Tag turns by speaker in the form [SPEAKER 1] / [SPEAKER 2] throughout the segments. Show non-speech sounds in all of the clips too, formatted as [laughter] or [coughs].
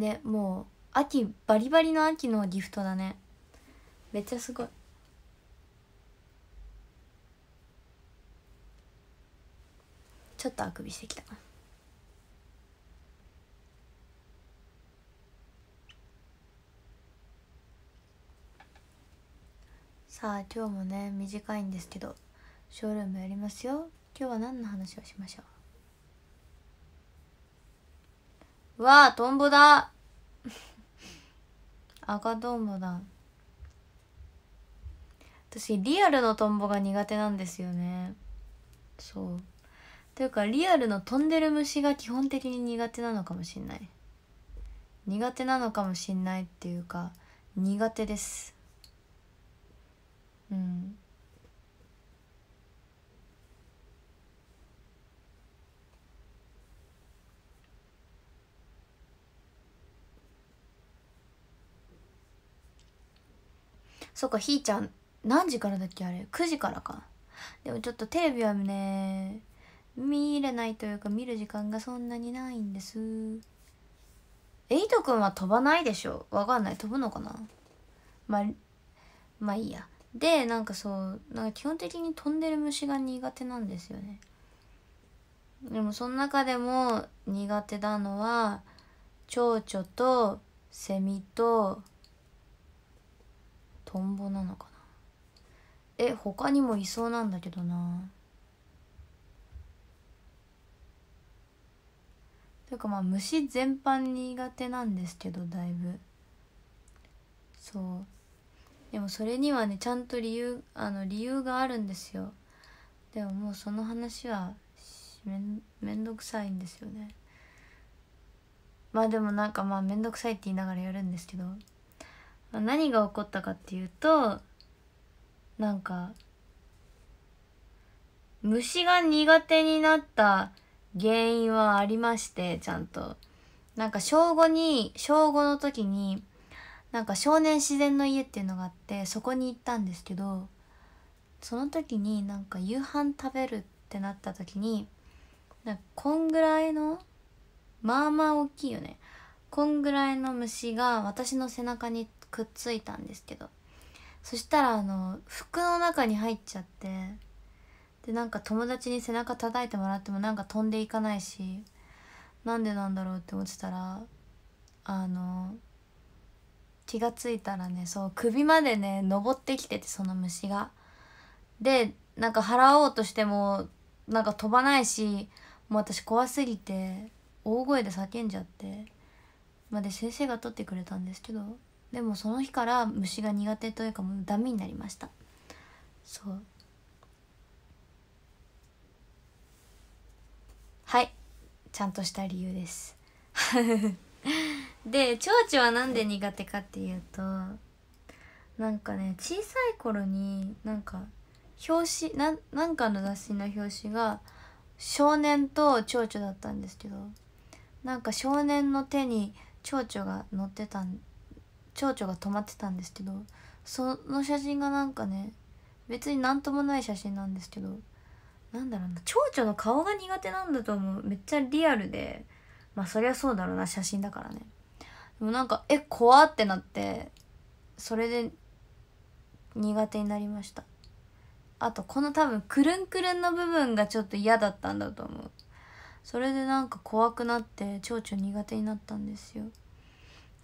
[SPEAKER 1] ねもう秋バリバリの秋のギフトだねめっちゃすごいちょっとあくびしてきたさあ今日もね短いんですけどショールームやりますよ今日は何の話をしましょうわあトンボだ [laughs] 赤トンボだ私リアルのトンボが苦手なんですよねそうというかリアルの飛んでる虫が基本的に苦手なのかもしんない苦手なのかもしんないっていうか苦手ですうんそっかひーちゃん何時からだっけあれ9時からかでもちょっとテレビはね見れないというか見る時間がそんなにないんですエイトくんは飛ばないでしょわかんない飛ぶのかなまあまあいいやでなんかそうなんか基本的に飛んでる虫が苦手なんですよねでもその中でも苦手なのは蝶々とセミとトンボなのかなえ他にもいそうなんだけどなというかまあ虫全般苦手なんですけどだいぶそうでもそれにはねちゃんと理由あの理由があるんですよでももうその話はめんめんどくさいんですよねまあでもなんかまあめんどくさいって言いながらやるんですけど何が起こったかっていうとなんか虫が苦手になった原因はありましてちゃんとなんか小5に小5の時になんか少年自然の家っていうのがあってそこに行ったんですけどその時になんか夕飯食べるってなった時になんかこんぐらいのまあまあ大きいよねこんぐらいの虫が私の背中にくっついたんですけどそしたらあの服の中に入っちゃってでなんか友達に背中叩いてもらってもなんか飛んでいかないしなんでなんだろうって思ってたらあの気が付いたらねそう首までね登ってきててその虫が。でなんか払おうとしてもなんか飛ばないしもう私怖すぎて大声で叫んじゃってまで先生が取ってくれたんですけどでもその日から虫が苦手というかもうダメになりましたそうはいちゃんとした理由です [laughs] で蝶々は何で苦手かっていうとなんかね小さい頃になんか表紙ななんかの雑誌の表紙が少年と蝶々だったんですけどなんか少年の手に蝶々が乗ってたん蝶々が止まってたんですけどその写真がなんかね別に何ともない写真なんですけどなんだろうな蝶々の顔が苦手なんだと思うめっちゃリアルでまあそりゃそうだろうな写真だからねでもなんかえ怖ってなってそれで苦手になりましたあとこの多分くるんくるんの部分がちょっと嫌だったんだと思うそれでなんか怖くなって蝶々苦手になったんですよ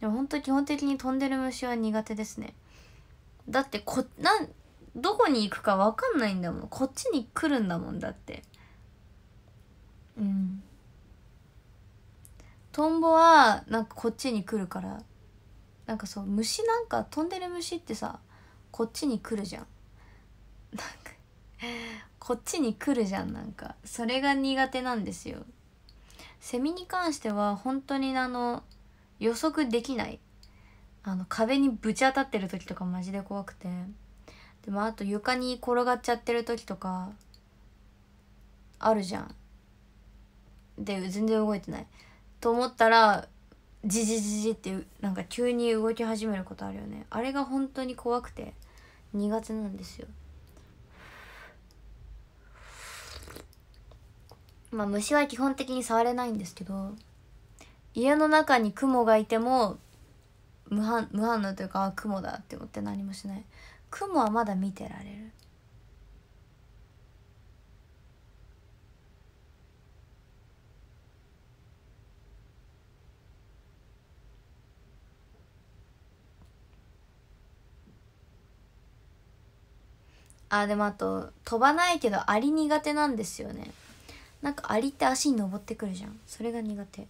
[SPEAKER 1] でも本当基本的に飛んでる虫は苦手ですねだってこなんどこに行くか分かんないんだもんこっちに来るんだもんだってうんトンボはなんかこっちに来るからなんかそう虫なんか飛んでる虫ってさこっちに来るじゃんなんかこっちに来るじゃんなんかそれが苦手なんですよセミに関しては本当にあの予測できないあの壁にぶち当たってる時とかマジで怖くてでもあと床に転がっちゃってる時とかあるじゃんで全然動いてないと思ったらじじじじってなんか急に動き始めることあるよねあれが本当に怖くて苦手なんですよまあ虫は基本的に触れないんですけど家の中に雲がいても無反無反応というか雲だって思って何もしない雲はまだ見てられるあでもあと飛ばないけどアリ苦手なんですよねなんかアリって足に登ってくるじゃんそれが苦手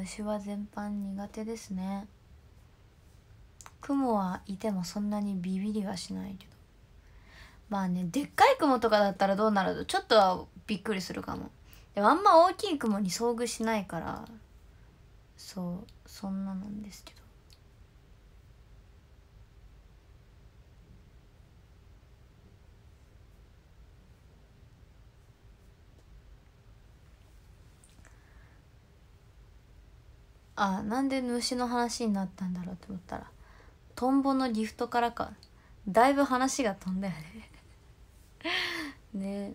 [SPEAKER 1] 虫は全般苦手ですね雲はいてもそんなにビビりはしないけどまあねでっかい雲とかだったらどうなるとちょっとはびっくりするかもでもあんま大きい雲に遭遇しないからそうそんななんですけどあなんで虫の話になったんだろうと思ったらトンボのギフトからかだいぶ話が飛んだよね [laughs] ね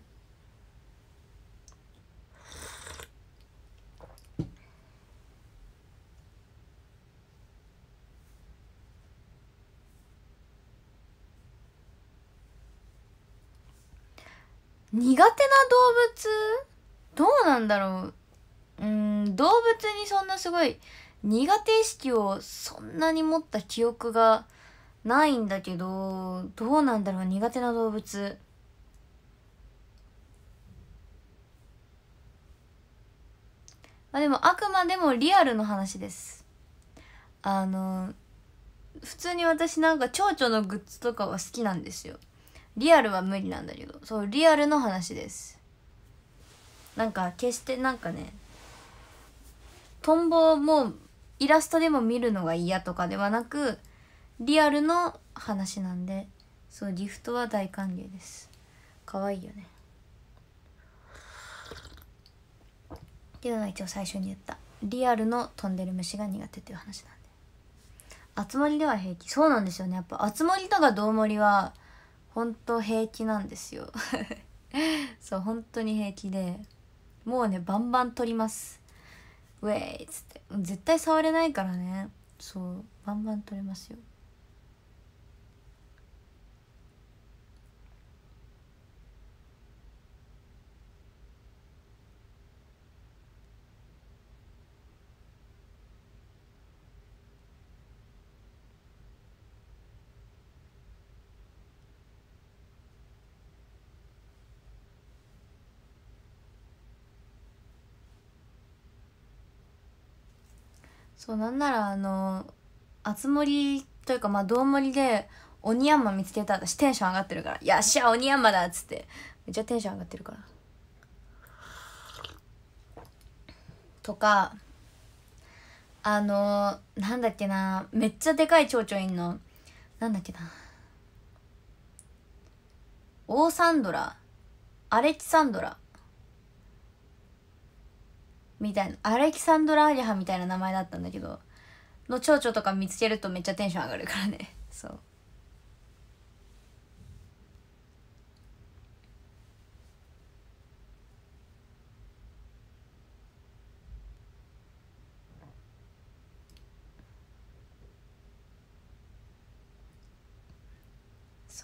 [SPEAKER 1] 苦手な動物どうなんだろう動物にそんなすごい苦手意識をそんなに持った記憶がないんだけど、どうなんだろう、苦手な動物。まあ、でもあくまでもリアルの話です。あの、普通に私なんか蝶々のグッズとかは好きなんですよ。リアルは無理なんだけど、そう、リアルの話です。なんか決してなんかねトンボもうイラストでも見るのが嫌とかではなくリアルの話なんでそうギフトは大歓迎です可愛いよねっていうのが一応最初に言ったリアルの飛んでる虫が苦手っていう話なんでまりでは平気そうなんですよねやっぱ集まりとかどうりは本当平気なんですよ [laughs] そう本当に平気でもうねバンバン撮りますウェイ!」っつって絶対触れないからねそうバンバン取れますよ。そうなんならあの熱盛というかまあ道盛りで鬼山見つけた私テンション上がってるから「よっしゃ鬼山だ」っつってめっちゃテンション上がってるから。とかあのなんだっけなめっちゃでかい蝶々いんのなんだっけなオーサンドラアレキサンドラみたいなアレキサンドラ・アリハみたいな名前だったんだけどの蝶々とか見つけるとめっちゃテンション上がるからね [laughs] そう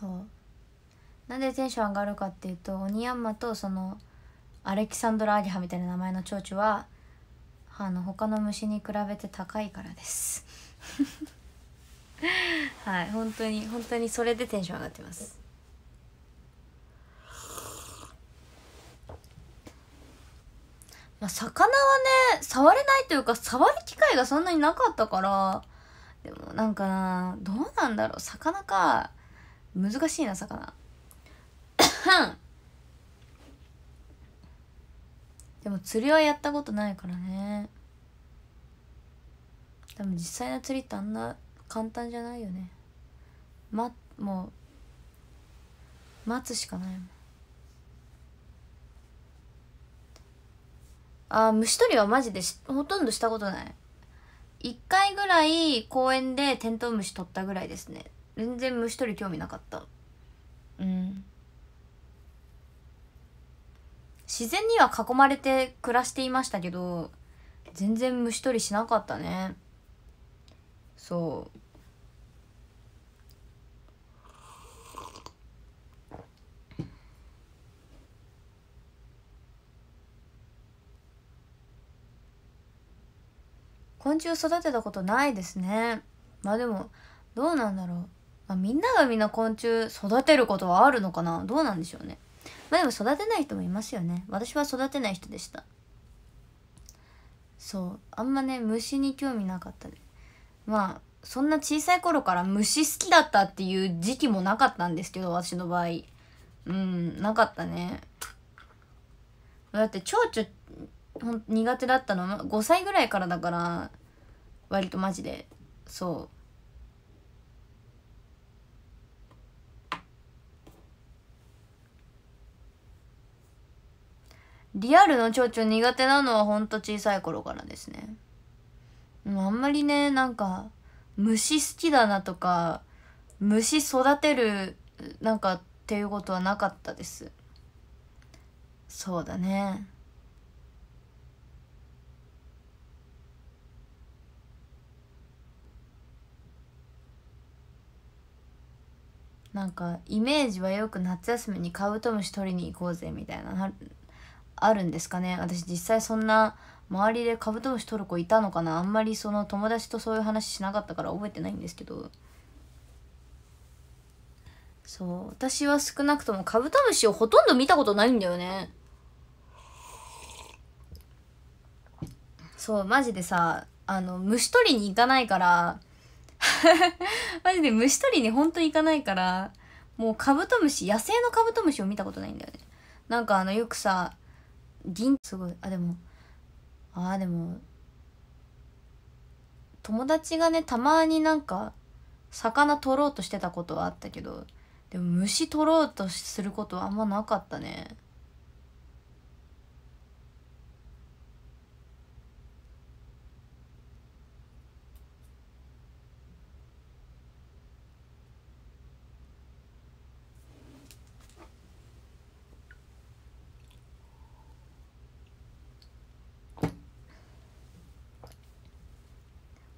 [SPEAKER 1] そうなんでテンション上がるかっていうと鬼山とそのアレキサンドラ・アゲハみたいな名前の蝶々はあの他の虫に比べて高いからです [laughs] はい本当に本当にそれでテンション上がってますまあ魚はね触れないというか触る機会がそんなになかったからでもなんかなどうなんだろう魚か難しいな魚 [coughs] でも釣りはやったことないからねでも実際の釣りってあんな簡単じゃないよねまもう待つしかないもんあ虫取りはマジでほとんどしたことない1回ぐらい公園でテントウムシ取ったぐらいですね全然虫取り興味なかった自然には囲まれて暮らしていましたけど全然虫取りしなかったねそう昆虫育てたことないですねまあでもどうなんだろう、まあ、みんながみんな昆虫育てることはあるのかなどうなんでしょうねまあでも育てない人もいますよね私は育てない人でしたそうあんまね虫に興味なかったでまあそんな小さい頃から虫好きだったっていう時期もなかったんですけど私の場合うんなかったねだって蝶々苦手だったの5歳ぐらいからだから割とマジでそうリアルの蝶々苦手なのはほんと小さい頃からですね。あんまりね、なんか、虫好きだなとか、虫育てる、なんかっていうことはなかったです。そうだね。なんかイメージはよく夏休みにカブトムシ取りに行こうぜみたいなあるんですかね私実際そんな周りでカブトムシ取る子いたのかなあんまりその友達とそういう話しなかったから覚えてないんですけどそう私は少なくともカブトムシをほとんど見たことないんだよねそうマジでさあの虫取りに行かないから [laughs] マジで虫取りに本当に行かないからもうカブトムシ野生のカブトムシを見たことないんだよねなんかあのよくさ銀すごいあでもあでも友達がねたまになんか魚取ろうとしてたことはあったけどでも虫取ろうとすることはあんまなかったね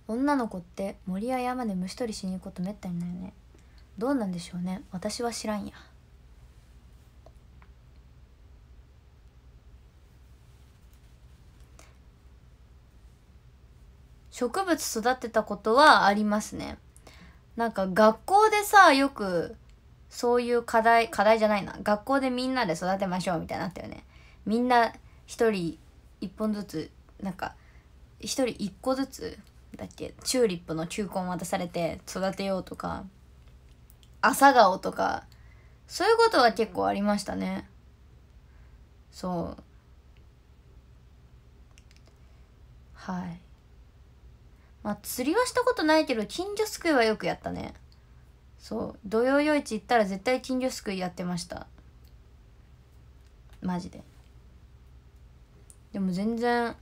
[SPEAKER 1] 女の子って森や山で虫取りしに行くことめったにないよねどうなんでしょうね私は知らんや植物育てたことはありますねなんか学校でさよくそういう課題課題じゃないな学校でみんなで育てましょうみたいになったよねみんな一人一本ずつなんか一人一個ずつだっけチューリップの球根渡されて育てようとか朝顔とかそういうことは結構ありましたねそうはいまあ釣りはしたことないけど近所すくいはよくやったねそう土曜夜市行ったら絶対金魚すくいやってましたマジででも全然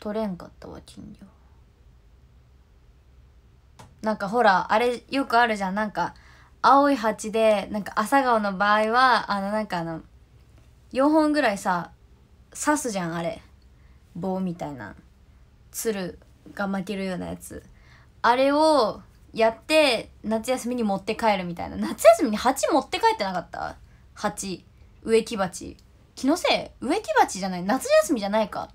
[SPEAKER 1] 取れんかったわ金魚なんかほらあれよくあるじゃんなんか青い鉢でなんか朝顔の場合はあのなんかあの4本ぐらいさ刺すじゃんあれ棒みたいな鶴が巻けるようなやつあれをやって夏休みに持って帰るみたいな夏休みに鉢持って帰ってなかった鉢植木鉢気のせい植木鉢じゃない夏休みじゃないか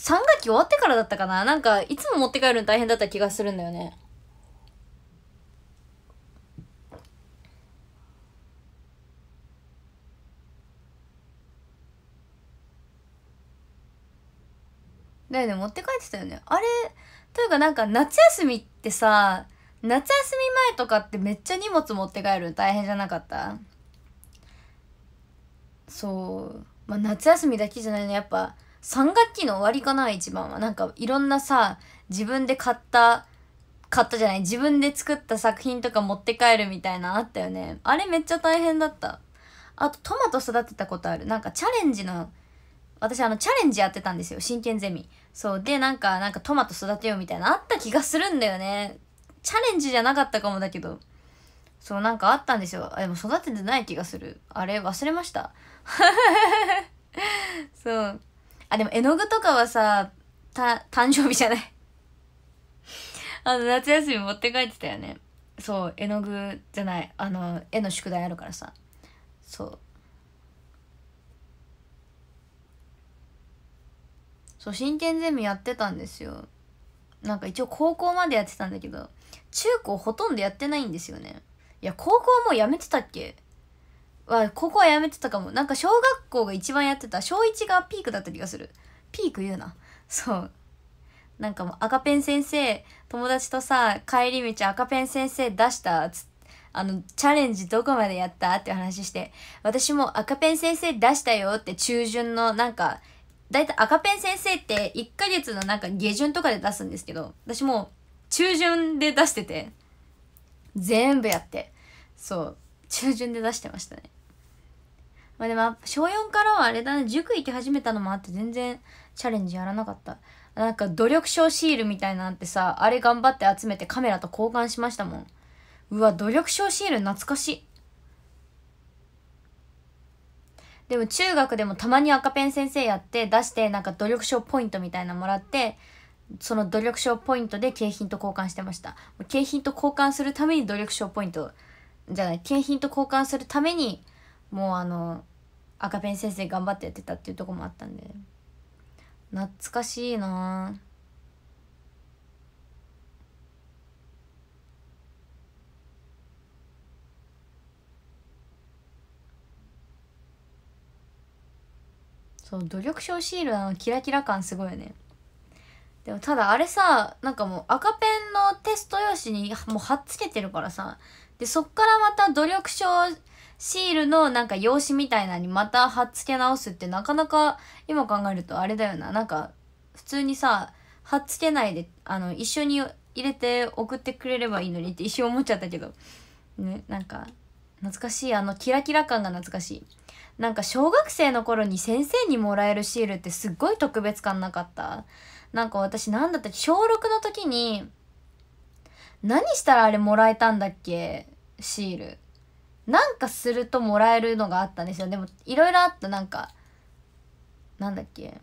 [SPEAKER 1] 3学期終わってからだったかななんかいつも持って帰るの大変だった気がするんだよねだよね持って帰ってたよねあれというかなんか夏休みってさ夏休み前とかってめっちゃ荷物持って帰るの大変じゃなかったそうまあ夏休みだけじゃないのやっぱ3学期の終わりかな一番はなんかいろんなさ自分で買った買ったじゃない自分で作った作品とか持って帰るみたいなあったよねあれめっちゃ大変だったあとトマト育てたことあるなんかチャレンジの私あのチャレンジやってたんですよ真剣ゼミそうでなんかなんかトマト育てようみたいなあった気がするんだよねチャレンジじゃなかったかもだけどそうなんかあったんですよあでも育ててない気がするあれ忘れました [laughs] そうあ、でも絵の具とかはさ、た、誕生日じゃない [laughs] あの、夏休み持って帰ってたよね。そう、絵の具じゃない。あの、絵の宿題あるからさ。そう。そう、進展ゼミやってたんですよ。なんか一応高校までやってたんだけど、中高ほとんどやってないんですよね。いや、高校もうやめてたっけはここはやめてたかもなんか小学校が一番やってた小1がピークだった気がするピーク言うなそうなんかもう赤ペン先生友達とさ帰り道赤ペン先生出したつってあの、チャレンジどこまでやったって話して、私も赤ペン先生出したよって中旬のなんか、だいたい赤ペン先生って1ヶ月のなんか下旬とかで出すんですけど、私も中旬で出してて、全部やって、そう、中旬で出してましたね。まあでも小4からはあれだね塾行き始めたのもあって全然チャレンジやらなかったなんか努力賞シールみたいなのってさあれ頑張って集めてカメラと交換しましたもんうわ努力賞シール懐かしいでも中学でもたまに赤ペン先生やって出してなんか努力賞ポイントみたいなもらってその努力賞ポイントで景品と交換してました景品と交換するために努力賞ポイントじゃない景品と交換するためにもうあの赤ペン先生頑張ってやってたっていうとこもあったんで懐かしいなそう努力賞シールのキラキラ感すごいよねでもただあれさなんかもう赤ペンのテスト用紙にもう貼っつけてるからさでそっからまた努力賞シールのなんか用紙みたいなのにまた貼っ付け直すってなかなか今考えるとあれだよななんか普通にさ貼っ付けないであの一緒に入れて送ってくれればいいのにって一瞬思っちゃったけどねなんか懐かしいあのキラキラ感が懐かしいなんか小学生の頃に先生にもらえるシールってすっごい特別感なかったなんか私なんだったっけ小6の時に何したらあれもらえたんだっけシールなんかするともらえるのがあったんですよでもいろいろあったなんかなんだっけ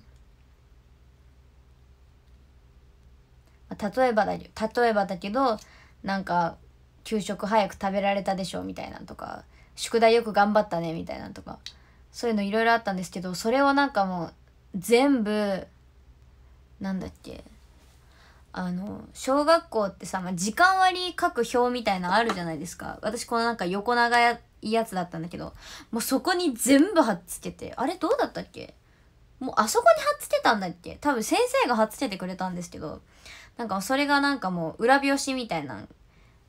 [SPEAKER 1] 例えばだ例えばだけどなんか給食早く食べられたでしょみたいなとか宿題よく頑張ったねみたいなとかそういうのいろいろあったんですけどそれをなんかもう全部なんだっけあの小学校ってさ、まあ、時間割書く表みたいなのあるじゃないですか私このなんか横長いやつだったんだけどもうそこに全部貼っつけてあれどうだったっけもうあそこに貼っつけたんだっけ多分先生が貼っつけてくれたんですけどなんかそれがなんかもう裏表紙みたいなの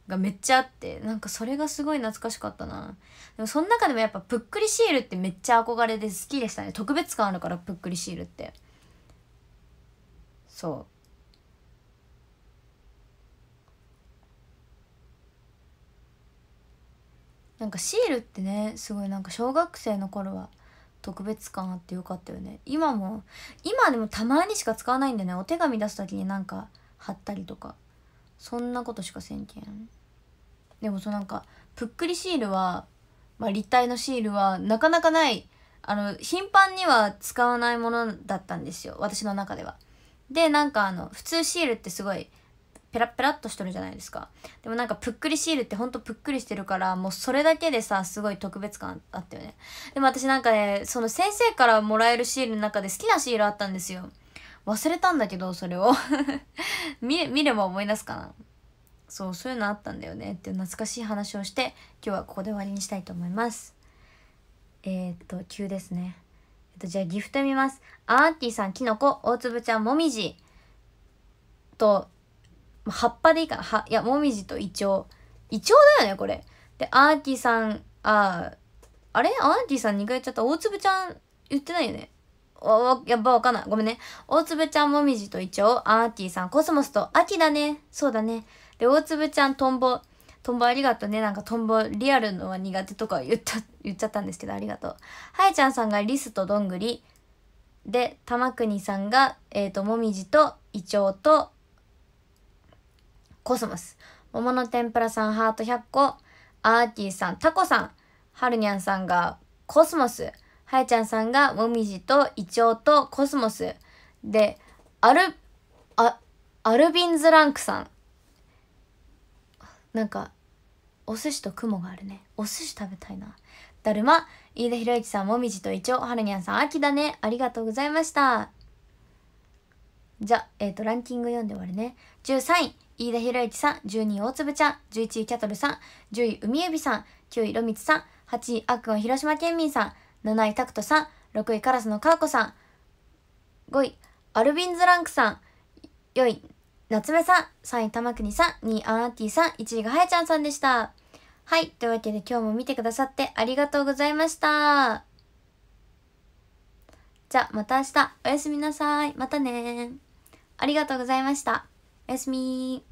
[SPEAKER 1] がめっちゃあってなんかそれがすごい懐かしかったなでもその中でもやっぱぷっくりシールってめっちゃ憧れで好きでしたね特別感あるからぷっくりシールってそうなんかシールってねすごいなんか小学生の頃は特別感あってよかったよね今も今でもたまにしか使わないんでねお手紙出す時になんか貼ったりとかそんなことしかせんけんでもそうなんかぷっくりシールは、まあ、立体のシールはなかなかないあの頻繁には使わないものだったんですよ私の中ではでなんかあの普通シールってすごいペラペラっとしとるじゃないですかでもなんかぷっくりシールってほんとぷっくりしてるからもうそれだけでさすごい特別感あったよねでも私なんかねその先生からもらえるシールの中で好きなシールあったんですよ忘れたんだけどそれを [laughs] 見見れば思い出すかなそうそういうのあったんだよねっていう懐かしい話をして今日はここで終わりにしたいと思いますえー、っと急ですねえっとじゃあギフト見ますアーティさんきのこ大粒ちゃんもみじと葉っぱでいいかな。はいや、もみじとイチョウ。イチョウだよね、これ。で、アーティさん、あ、あれアーティさん2回言っちゃった。大粒ちゃん言ってないよね。おやっぱわかんない。ごめんね。大粒ちゃんもみじとイチョウ、アーティさん、コスモスと秋だね。そうだね。で、大粒ちゃん、トンボ。トンボありがとうね。なんかトンボリアルのは苦手とか言った、言っちゃったんですけど、ありがとう。はやちゃんさんがリスとどんぐり。で、玉国さんが、えっ、ー、と、もみじとイチョウとコスモス。桃の天ぷらさん、ハート100個。アーティーさん、タコさん。はるにゃんさんがコスモス。はやちゃんさんがもみじとイチョウとコスモス。で、アル、あ、アルビンズランクさん。なんか、お寿司と雲があるね。お寿司食べたいな。だるま、飯田博之さん、もみじとイチョウ、はるにゃんさん、秋だね。ありがとうございました。じゃ、えっ、ー、と、ランキング読んで終わるね。13位、飯田博之さん、12位大粒ちゃん、11位キャトルさん、10位海エさん、9位ロミツさん、8位アクく広島県民さん、7位タクトさん、6位カラスのカーコさん、5位アルビンズランクさん、4位夏目さん、3位玉国さん、2位アンアティさん、1位がはやちゃんさんでした。はい、というわけで今日も見てくださってありがとうございました。じゃあまた明日、おやすみなさい。またねありがとうございました。おやすみ